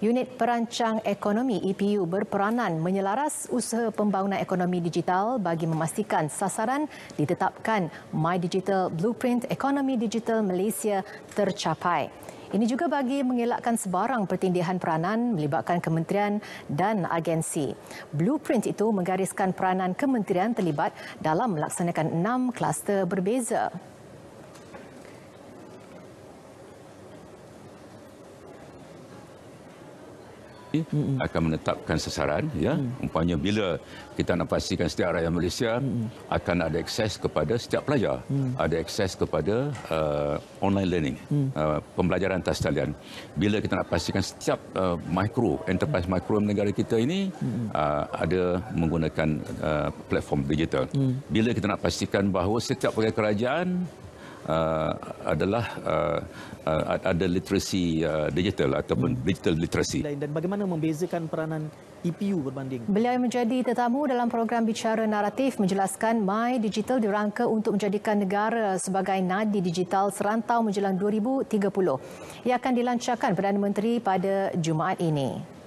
Unit Perancang Ekonomi EPU berperanan menyelaras usaha pembangunan ekonomi digital bagi memastikan sasaran ditetapkan My Digital Blueprint Ekonomi Digital Malaysia tercapai. Ini juga bagi mengelakkan sebarang pertindihan peranan melibatkan kementerian dan agensi. Blueprint itu menggariskan peranan kementerian terlibat dalam melaksanakan enam kluster berbeza. mm -mm. akan menetapkan sasaran ya mm. umpamanya bila kita nak pastikan setiap rakyat Malaysia mm. akan ada akses kepada setiap pelajar mm. ada akses kepada uh, online learning mm. uh, pembelajaran atas talian bila kita nak pastikan setiap uh, mikro enterprise mm. mikro negara kita ini mm. uh, ada menggunakan uh, platform digital mm. bila kita nak pastikan bahawa setiap pegawai kerajaan uh, adalah uh, uh, ada literasi uh, digital ataupun hmm. digital literasi. Dan bagaimana membezakan peranan EPU berbanding? Beliau menjadi tetamu dalam program Bicara Naratif menjelaskan My Digital dirangka untuk menjadikan negara sebagai nadi digital serantau menjelang 2030. Ia akan dilancarkan Perdana Menteri pada Jumaat ini.